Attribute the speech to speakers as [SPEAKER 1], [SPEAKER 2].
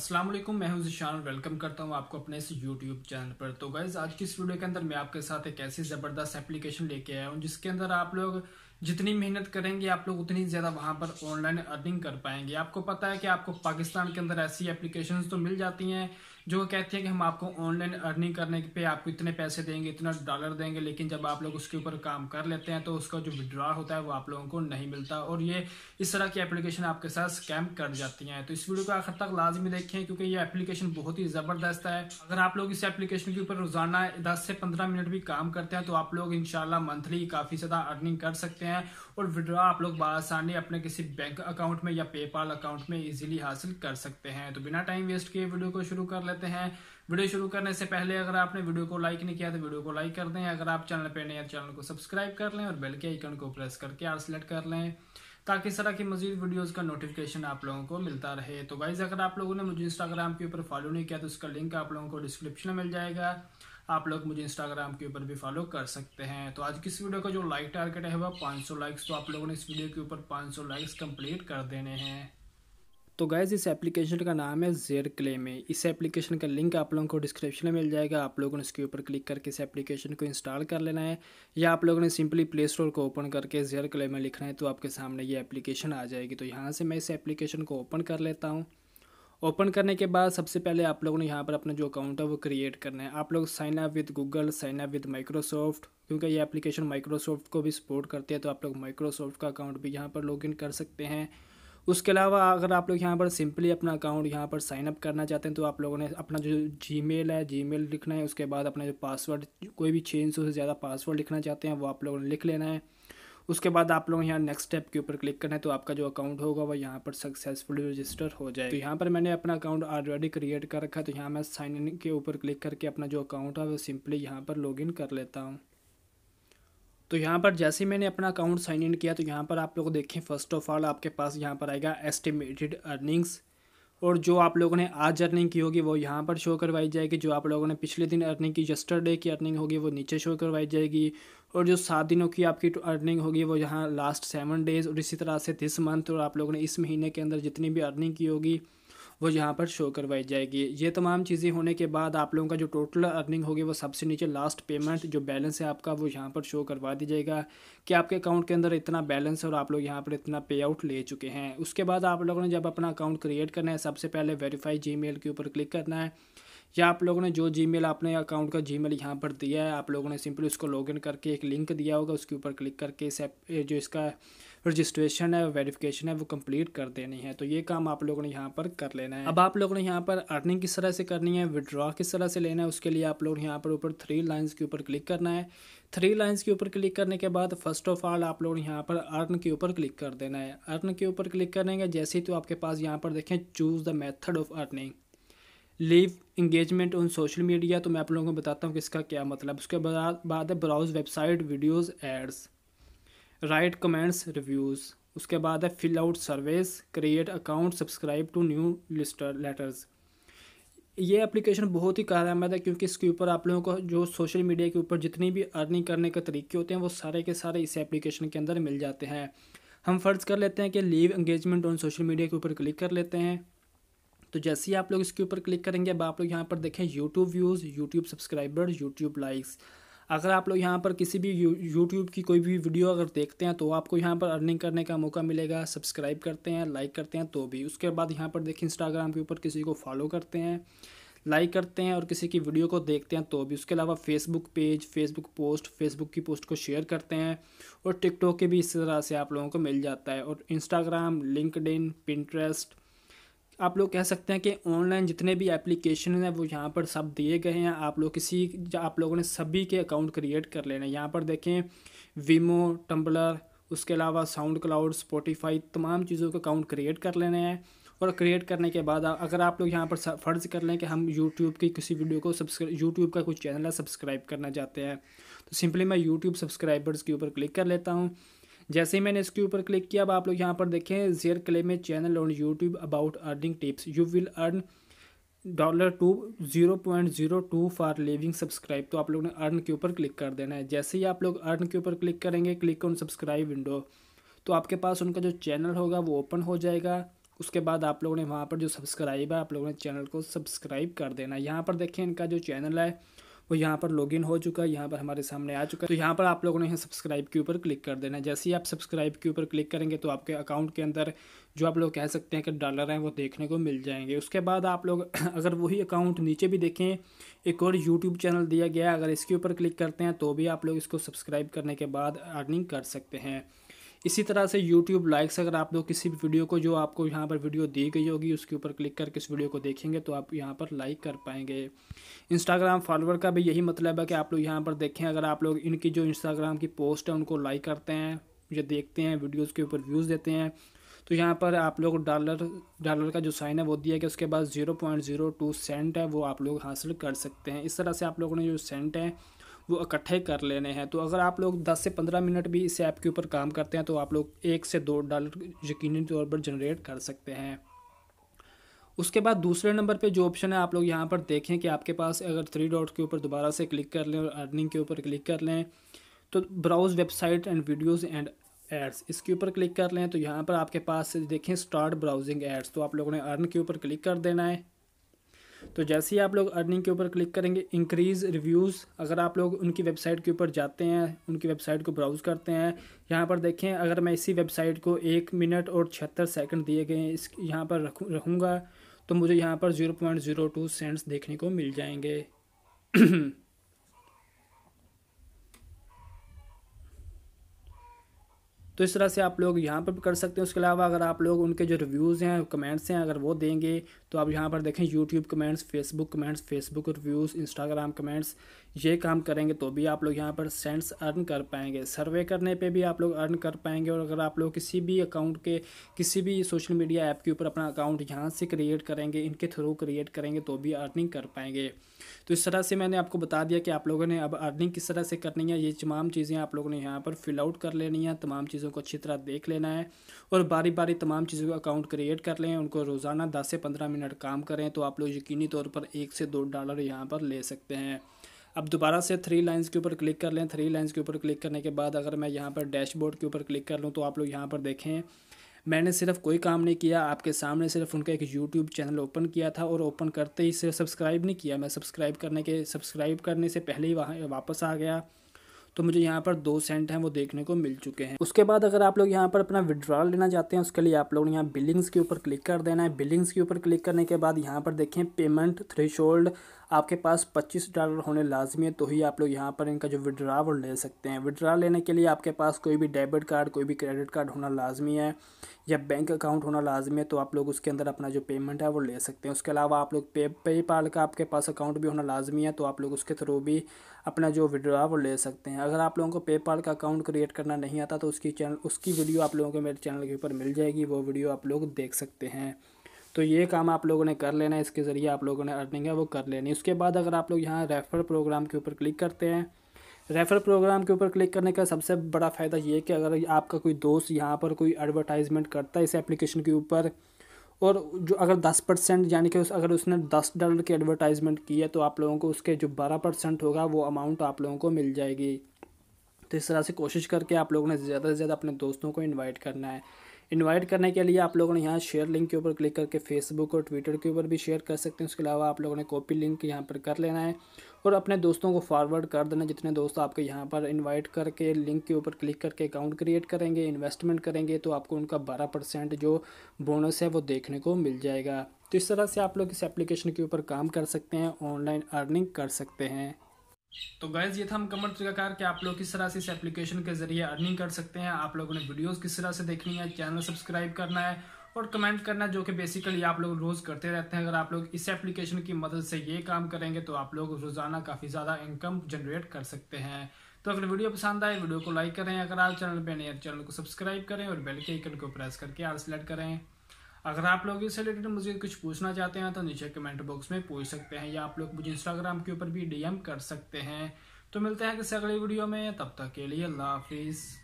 [SPEAKER 1] अस्सलाम वालेकुम मैं हूं जिशान और वेलकम करता हूं आपको अपने इस यूट्यूब चैनल पर तो गाइज आज की इस वीडियो के अंदर मैं आपके साथ एक ऐसी ज़बरदस्त एप्लीकेशन लेके आया हूं जिसके अंदर आप लोग जितनी मेहनत करेंगे आप लोग उतनी ज़्यादा वहां पर ऑनलाइन अर्निंग कर पाएंगे आपको पता है कि आपको पाकिस्तान के अंदर ऐसी एप्लीकेशन तो मिल जाती हैं जो कहते हैं कि हम आपको ऑनलाइन अर्निंग करने पे आपको इतने पैसे देंगे इतना डॉलर देंगे लेकिन जब आप लोग उसके ऊपर काम कर लेते हैं तो उसका जो विड्रॉ होता है वो आप लोगों को नहीं मिलता और ये इस तरह की एप्लीकेशन आपके साथ स्कैम कर जाती हैं तो इस वीडियो को आखिर तक लाजमी देखें क्योंकि ये एप्लीकेशन बहुत ही ज़बरदस्त है अगर आप लोग इस एप्लीकेशन के ऊपर रोजाना दस से पंद्रह मिनट भी काम करते हैं तो आप लोग इनशाला मंथली काफ़ी ज़्यादा अर्निंग कर सकते हैं और विड्रॉ आप लोग बसानी अपने किसी बैंक अकाउंट में या पेपाल अकाउंट में ईजिली हासिल कर सकते हैं तो बिना टाइम वेस्ट किए वीडियो को शुरू कर लेते हैं वीडियो शुरू करने से पहले अगर आपने वीडियो को लाइक नहीं किया तो वीडियो को लाइक कर दें अगर आप चैनल पर नए तो चैनल को सब्सक्राइब कर लें और बेल के आइकन को प्रेस करके आर सेलेक्ट कर लें ताकि इस तरह की मजीद वीडियोज़ का नोटिफिकेशन आप लोगों को मिलता रहे तो वाइज अगर आप लोगों ने मुझे इंस्टाग्राम के ऊपर फॉलो नहीं किया तो उसका लिंक आप लोगों को डिस्क्रिप्शन में मिल जाएगा आप लोग मुझे इंस्टाग्राम के ऊपर भी फॉलो कर सकते हैं तो आज की इस वीडियो का जो लाइक टारगेट है वह 500 लाइक्स तो आप लोगों ने इस वीडियो के ऊपर 500 लाइक्स कंप्लीट कर देने हैं तो गैज़ इस एप्लीकेशन का नाम है जेयर क्ले में इस एप्लीकेशन का लिंक आप लोगों को डिस्क्रिप्शन में मिल जाएगा आप लोगों ने इसके ऊपर क्लिक करके इस एप्लीकेशन को इंस्टॉल कर लेना है या आप लोगों ने सिंपली प्ले स्टोर को ओपन करके जेयर क्ले में लिखना है तो आपके सामने ये एप्लीकेशन आ जाएगी तो यहाँ से मैं इस एप्लीकेशन को ओपन कर लेता हूँ ओपन करने के बाद सबसे पहले आप लोगों ने यहाँ पर अपना जो अकाउंट है वो क्रिएट करना है आप लोग sign up with Google sign up with Microsoft क्योंकि ये एप्लीकेशन माइक्रोसॉफ्ट को भी सपोर्ट करती है तो आप लोग माइक्रोसॉफ्ट का अकाउंट भी यहाँ पर लॉगिन कर सकते हैं उसके अलावा अगर आप लोग यहाँ पर सिंपली अपना अकाउंट यहाँ पर साइनअप करना चाहते हैं तो आप लोगों ने अपना जो जी है जी लिखना है उसके बाद अपना जो पासवर्ड कोई भी छः से ज़्यादा पासवर्ड लिखना चाहते हैं वो आप लोगों ने लिख लेना है उसके बाद आप लोग यहाँ नेक्स्ट स्टेप के ऊपर क्लिक करना है तो आपका जो अकाउंट होगा वो यहाँ पर सक्सेसफुली रजिस्टर हो जाए तो यहाँ पर मैंने अपना अकाउंट ऑलरेडी क्रिएट कर रखा है तो यहाँ मैं साइन इन के ऊपर क्लिक करके अपना जो अकाउंट है वो सिंपली यहाँ पर लॉगिन कर लेता हूँ तो यहाँ पर जैसे मैंने अपना अकाउंट साइन इन किया तो यहाँ पर आप लोग देखें फर्स्ट ऑफ ऑल आपके पास यहाँ पर आएगा एस्टिमेटेड अर्निंग्स और जो आप लोगों ने आज अर्निंग की होगी वो यहाँ पर शो करवाई जाएगी जो आप लोगों ने पिछले दिन अर्निंग की यस्टरडे की अर्निंग होगी वो नीचे शो करवाई जाएगी और जो सात दिनों की आपकी अर्निंग होगी वो यहाँ लास्ट सेवन डेज़ और इसी तरह से दिस मंथ और आप लोगों ने इस महीने के अंदर जितनी भी अर्निंग की होगी वो यहाँ पर शो करवाई जाएगी ये तमाम चीज़ें होने के बाद आप लोगों का जो टोटल अर्निंग होगी वो सबसे नीचे लास्ट पेमेंट जो बैलेंस है आपका वो यहाँ पर शो करवा दीजिएगा कि आपके अकाउंट के अंदर इतना बैलेंस और आप लोग यहाँ पर इतना पे आउट ले चुके हैं उसके बाद आप लोगों ने जब अपना अकाउंट क्रिएट करना है सबसे पहले वेरीफाई जी के ऊपर क्लिक करना है या आप लोगों ने जो जी मेल आपने अकाउंट का जी मेल यहाँ पर दिया है आप लोगों ने सिंपली उसको लॉगिन करके एक लिंक दिया होगा उसके ऊपर क्लिक करके इस जो इसका रजिस्ट्रेशन है वेरिफिकेशन है वो कंप्लीट कर देनी है तो ये काम आप लोगों ने यहाँ पर कर लेना है अब आप लोगों ने यहाँ पर अर्निंग किस तरह से करनी है विड्रॉ किस तरह से लेना है उसके लिए आप लोग यहाँ पर ऊपर थ्री लाइन्स के ऊपर क्लिक करना है थ्री लाइन्स के ऊपर क्लिक करने के बाद फर्स्ट ऑफ ऑल आप लोग यहाँ पर अर्न के ऊपर क्लिक कर देना है अर्न के ऊपर क्लिक करेंगे जैसे ही तो आपके पास यहाँ पर देखें choose the method of earning live engagement on social media तो मैं आप लोगों को बताता हूँ कि इसका क्या मतलब उसके बाद बाद है browse website videos ads write comments reviews उसके बाद है fill out surveys create account subscribe to newsletters ये एप्लीकेशन बहुत ही कारआमद है क्योंकि इसके ऊपर आप लोगों को जो सोशल मीडिया के ऊपर जितनी भी अर्निंग करने के तरीके होते हैं वो सारे के सारे इस एप्लीकेशन के अंदर मिल जाते हैं हम फ़र्ज़ कर लेते हैं कि live engagement on social media के ऊपर क्लिक कर लेते हैं तो जैसे ही आप लोग इसके ऊपर क्लिक करेंगे अब आप लोग यहाँ पर देखें YouTube views YouTube subscriber YouTube likes अगर आप लोग यहाँ पर किसी भी यूट्यूब की कोई भी वीडियो अगर देखते हैं तो आपको यहाँ पर अर्निंग करने का मौका मिलेगा सब्सक्राइब करते हैं लाइक करते हैं तो भी उसके बाद यहाँ पर देखिए इंस्टाग्राम के ऊपर किसी को फॉलो करते हैं लाइक करते हैं और किसी की वीडियो को देखते हैं तो भी उसके अलावा Facebook page Facebook post Facebook की पोस्ट को शेयर करते हैं और टिकटॉक के भी इस तरह से आप लोगों को मिल जाता है और इंस्टाग्राम लिंकड इन आप लोग कह सकते हैं कि ऑनलाइन जितने भी एप्लीकेशन हैं वो यहाँ पर सब दिए गए हैं आप लोग किसी आप लोगों ने सभी के अकाउंट क्रिएट कर लेने यहाँ पर देखें वीमो टम्बलर उसके अलावा साउंड क्लाउड स्पोटीफाई तमाम चीज़ों के अकाउंट क्रिएट कर लेने हैं और क्रिएट करने के बाद अगर आप लोग यहाँ पर फ़र्ज़ कर लें कि हम यूट्यूब की किसी वीडियो को सब्सक्राइब यूट्यूब का कुछ चैनल है सब्सक्राइब करना चाहते हैं तो सिंपली मैं यूट्यूब सब्सक्राइबर्स के ऊपर क्लिक कर लेता हूँ जैसे ही मैंने इसके ऊपर क्लिक किया अब आप लोग यहाँ पर देखें जेयर क्ले में channel on YouTube about earning tips you will earn dollar to zero point zero two for living subscribe तो आप लोगों ने अर्न के ऊपर क्लिक कर देना है जैसे ही आप लोग अर्न के ऊपर क्लिक करेंगे क्लिक ऑन सब्सक्राइब विंडो तो आपके पास उनका जो चैनल होगा वो ओपन हो जाएगा उसके बाद आप लोगों ने वहाँ पर जो सब्सक्राइब है आप लोगों ने चैनल को सब्सक्राइब कर देना है यहाँ पर देखें इनका जो चैनल है वो यहाँ पर लॉगिन हो चुका है यहाँ पर हमारे सामने आ चुका है तो यहाँ पर आप लोगों ने यहाँ सब्सक्राइब के ऊपर क्लिक कर देना है जैसे ही आप सब्सक्राइब के ऊपर क्लिक करेंगे तो आपके अकाउंट के अंदर जो आप लोग कह सकते हैं कि डॉलर हैं वो देखने को मिल जाएंगे उसके बाद आप लोग अगर वही अकाउंट नीचे भी देखें एक और यूट्यूब चैनल दिया गया अगर इसके ऊपर क्लिक करते हैं तो भी आप लोग इसको सब्सक्राइब करने के बाद अर्निंग कर सकते हैं इसी तरह से यूट्यूब लाइक्स अगर आप लोग किसी भी वीडियो को जो आपको यहाँ पर वीडियो दी गई होगी उसके ऊपर क्लिक करके इस वीडियो को देखेंगे तो आप यहाँ पर लाइक कर पाएंगे इंस्टाग्राम फॉलोअर का भी यही मतलब है कि आप लोग यहाँ पर देखें अगर आप लोग इनकी जो इंस्टाग्राम की पोस्ट है उनको लाइक करते हैं या देखते हैं वीडियोज़ के ऊपर व्यूज़ देते हैं तो यहाँ पर आप लोग डॉलर डॉलर का जो साइन है वो दिया गया उसके बाद zero point zero two cent है वो आप लोग हासिल कर सकते हैं इस तरह से आप लोगों ने जो सेंट है वो इकट्ठे कर लेने हैं तो अगर आप लोग 10 से 15 मिनट भी इस ऐप के ऊपर काम करते हैं तो आप लोग एक से दो डॉलर यकीनी तौर पर जनरेट कर सकते हैं उसके बाद दूसरे नंबर पे जो ऑप्शन है आप लोग यहाँ पर देखें कि आपके पास अगर थ्री डॉट के ऊपर दोबारा से क्लिक कर लें और अर्निंग के ऊपर क्लिक कर लें तो browse website and videos and ads इसके ऊपर क्लिक कर लें तो यहाँ पर आपके पास देखें स्टार्ट ब्राउजिंग एड्स तो आप लोगों ने अर्न के ऊपर क्लिक कर देना है तो जैसे ही आप लोग अर्निंग के ऊपर क्लिक करेंगे इंक्रीज़ रिव्यूज़ अगर आप लोग उनकी वेबसाइट के ऊपर जाते हैं उनकी वेबसाइट को ब्राउज़ करते हैं यहाँ पर देखें अगर मैं इसी वेबसाइट को एक मिनट और छिहत्तर सेकंड दिए गए इस यहाँ पर रखूँ रहूँगा तो मुझे यहाँ पर zero point zero two cents देखने को मिल जाएंगे तो इस तरह से आप लोग यहाँ पर कर सकते हैं उसके अलावा अगर आप लोग उनके जो रिव्यूज़ हैं कमेंट्स हैं अगर वो देंगे तो आप यहाँ पर देखें YouTube comments Facebook comments Facebook reviews Instagram comments ये काम करेंगे तो भी आप लोग यहाँ पर सेंट्स अर्न कर पाएंगे सर्वे करने पे भी आप लोग अर्न कर पाएंगे और अगर आप लोग किसी भी अकाउंट के किसी भी सोशल मीडिया ऐप के ऊपर अपना अकाउंट यहाँ से क्रिएट करेंगे इनके थ्रू क्रिएट करेंगे तो भी अर्निंग कर पाएंगे तो इस तरह से मैंने आपको बता दिया कि आप लोगों ने अब अर्निंग किस तरह से करनी है ये तमाम चीज़ें आप लोगों ने यहाँ पर फिल आउट कर लेनी है तमाम चीज़ों चीज़ों को अच्छी तरह देख लेना है और बारी बारी तमाम चीज़ों का अकाउंट क्रिएट कर लें उनको रोज़ाना दस से पंद्रह मिनट काम करें तो आप लोग यकीनी तौर पर एक से दो डॉलर यहाँ पर ले सकते हैं अब दोबारा से थ्री लाइंस के ऊपर क्लिक कर लें थ्री लाइंस के ऊपर क्लिक करने के बाद अगर मैं यहाँ पर डैशबोर्ड के ऊपर क्लिक कर लूँ तो आप लोग यहाँ पर देखें मैंने सिर्फ कोई काम नहीं किया आपके सामने सिर्फ उनका एक यूट्यूब चैनल ओपन किया था और ओपन करते ही सिर्फ सब्सक्राइब नहीं किया मैं सब्सक्राइब करने के सब्सक्राइब करने से पहले ही वहाँ वापस आ गया तो मुझे यहाँ पर दो सेंट हैं वो देखने को मिल चुके हैं उसके बाद अगर आप लोग यहाँ पर अपना विड्रॉल लेना चाहते हैं उसके लिए आप लोग यहाँ बिलिंग्स के ऊपर क्लिक कर देना है बिलिंग्स के ऊपर क्लिक करने के बाद यहाँ पर देखें पेमेंट थ्री आपके पास पच्चीस डॉलर होने लाजमी है तो ही आप लोग यहाँ पर इनका जो विड्रावल ले सकते हैं विड्रा लेने के लिए आपके पास कोई भी डेबिट कार्ड कोई भी क्रेडिट कार्ड होना लाजमी है या बैंक अकाउंट होना लाजमी है तो आप लोग उसके अंदर अपना जो पेमेंट है वो ले सकते हैं उसके अलावा आप लोग पे पेपाल का आपके पास अकाउंट भी होना लाजमी है तो आप लोग उसके थ्रू भी अपना जो विड्रा वो ले सकते हैं अगर आप लोगों को पेपाल का अकाउंट क्रिएट करना नहीं आता तो उसकी चैनल उसकी वीडियो आप लोगों को मेरे चैनल के ऊपर मिल जाएगी वो वीडियो आप लोग देख सकते हैं तो ये काम आप लोगों ने कर लेना है इसके ज़रिए आप लोगों ने अर्निंग है वो कर लेनी उसके बाद अगर आप लोग यहाँ रेफ़र प्रोग्राम के ऊपर क्लिक करते हैं रेफ़र प्रोग्राम के ऊपर क्लिक करने का सबसे बड़ा फ़ायदा ये है कि अगर आपका कोई दोस्त यहाँ पर कोई एडवर्टाइजमेंट करता है इस एप्लीकेशन के ऊपर और जो अगर दस परसेंट यानी कि उस अगर उसने दस डॉलर की एडवर्टाइजमेंट की है तो आप लोगों को उसके जो बारह परसेंट होगा वो अमाउंट आप लोगों को मिल जाएगी तो इस तरह से कोशिश करके आप लोगों ने ज़्यादा से ज़्यादा अपने दोस्तों को इन्वाइट करना है इनवाइट करने के लिए आप लोगों ने यहाँ शेयर लिंक के ऊपर क्लिक करके फेसबुक और ट्विटर के ऊपर भी शेयर कर सकते हैं उसके अलावा आप लोगों ने कॉपी लिंक यहाँ पर कर लेना है और अपने दोस्तों को फॉरवर्ड कर देना जितने दोस्त आपके यहाँ पर इनवाइट करके लिंक के ऊपर क्लिक करके अकाउंट क्रिएट करेंगे इन्वेस्टमेंट करेंगे तो आपको उनका बारह परसेंट जो बोनस है वो देखने को मिल जाएगा तो इस तरह से आप लोग इस एप्लीकेशन के ऊपर काम कर सकते हैं ऑनलाइन अर्निंग कर सकते हैं तो गैज ये था हम कमर प्रकार कि आप लोग किस तरह से इस एप्लीकेशन के जरिए अर्निंग कर सकते हैं आप लोगों ने वीडियोस किस तरह से देखनी है चैनल सब्सक्राइब करना है और कमेंट करना जो कि बेसिकली आप लोग रोज़ करते रहते हैं अगर आप लोग इस एप्लीकेशन की मदद से ये काम करेंगे तो आप लोग रोज़ाना काफ़ी ज़्यादा इनकम जनरेट कर सकते हैं तो अगर वीडियो पसंद आए वीडियो को लाइक करें अगर आप चैनल पर नए तो चैनल को सब्सक्राइब करें और बेल के आइकन को प्रेस करके आल सेलेक्ट करें अगर आप लोग इससे रिलेटेड मुझे कुछ पूछना चाहते हैं तो नीचे कमेंट बॉक्स में पूछ सकते हैं या आप लोग मुझे इंस्टाग्राम के ऊपर भी डीएम कर सकते हैं तो मिलते हैं किसी अगले वीडियो में तब तक के लिए अल्लाह हाफिज़